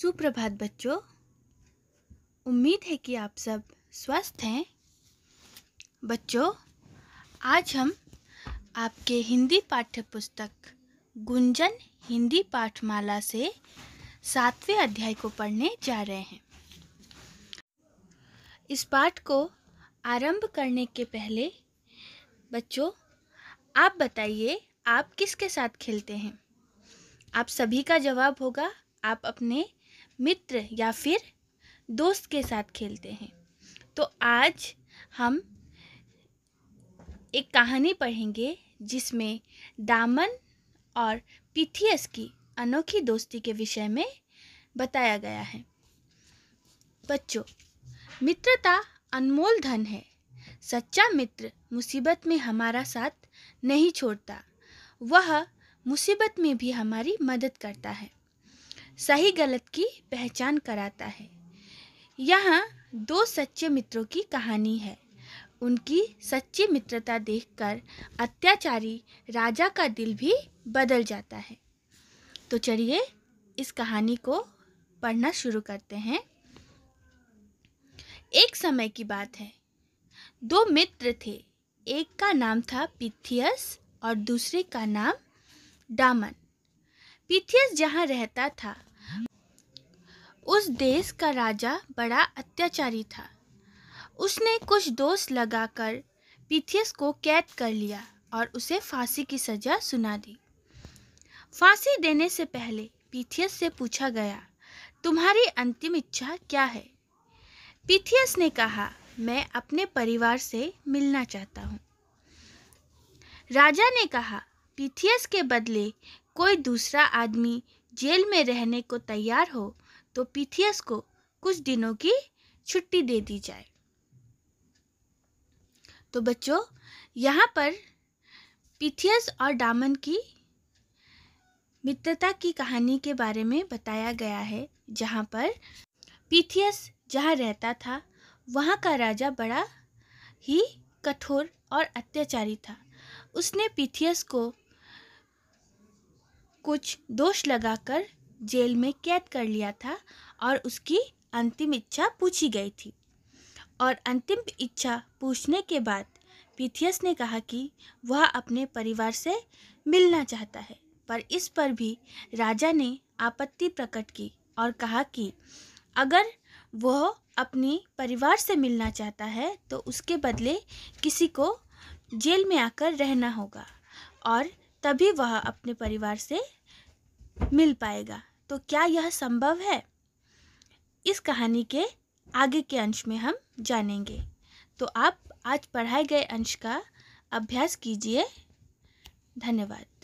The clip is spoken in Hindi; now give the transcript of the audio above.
सुप्रभात बच्चों उम्मीद है कि आप सब स्वस्थ हैं बच्चों आज हम आपके हिंदी पाठ्य पुस्तक गुंजन हिंदी पाठमाला से सातवें अध्याय को पढ़ने जा रहे हैं इस पाठ को आरंभ करने के पहले बच्चों आप बताइए आप किसके साथ खेलते हैं आप सभी का जवाब होगा आप अपने मित्र या फिर दोस्त के साथ खेलते हैं तो आज हम एक कहानी पढ़ेंगे जिसमें दामन और पिथियस की अनोखी दोस्ती के विषय में बताया गया है बच्चों मित्रता अनमोल धन है सच्चा मित्र मुसीबत में हमारा साथ नहीं छोड़ता वह मुसीबत में भी हमारी मदद करता है सही गलत की पहचान कराता है यहाँ दो सच्चे मित्रों की कहानी है उनकी सच्ची मित्रता देखकर अत्याचारी राजा का दिल भी बदल जाता है तो चलिए इस कहानी को पढ़ना शुरू करते हैं एक समय की बात है दो मित्र थे एक का नाम था पिथियस और दूसरे का नाम डामन पीथियस जहाँ रहता था उस देश का राजा बड़ा अत्याचारी था उसने कुछ दोष लगाकर पीथियस को कैद कर लिया और उसे फांसी की सज़ा सुना दी फांसी देने से पहले पीथियस से पूछा गया तुम्हारी अंतिम इच्छा क्या है पीथियस ने कहा मैं अपने परिवार से मिलना चाहता हूँ राजा ने कहा पीथियस के बदले कोई दूसरा आदमी जेल में रहने को तैयार हो तो पीथियस को कुछ दिनों की छुट्टी दे दी जाए तो बच्चों यहाँ पर पीथियस और डामन की मित्रता की कहानी के बारे में बताया गया है जहाँ पर पीथियस जहाँ रहता था वहाँ का राजा बड़ा ही कठोर और अत्याचारी था उसने पीथियस को कुछ दोष लगाकर जेल में कैद कर लिया था और उसकी अंतिम इच्छा पूछी गई थी और अंतिम इच्छा पूछने के बाद पीथियस ने कहा कि वह अपने परिवार से मिलना चाहता है पर इस पर भी राजा ने आपत्ति प्रकट की और कहा कि अगर वह अपने परिवार से मिलना चाहता है तो उसके बदले किसी को जेल में आकर रहना होगा और तभी वह अपने परिवार से मिल पाएगा तो क्या यह संभव है इस कहानी के आगे के अंश में हम जानेंगे तो आप आज पढ़ाए गए अंश का अभ्यास कीजिए धन्यवाद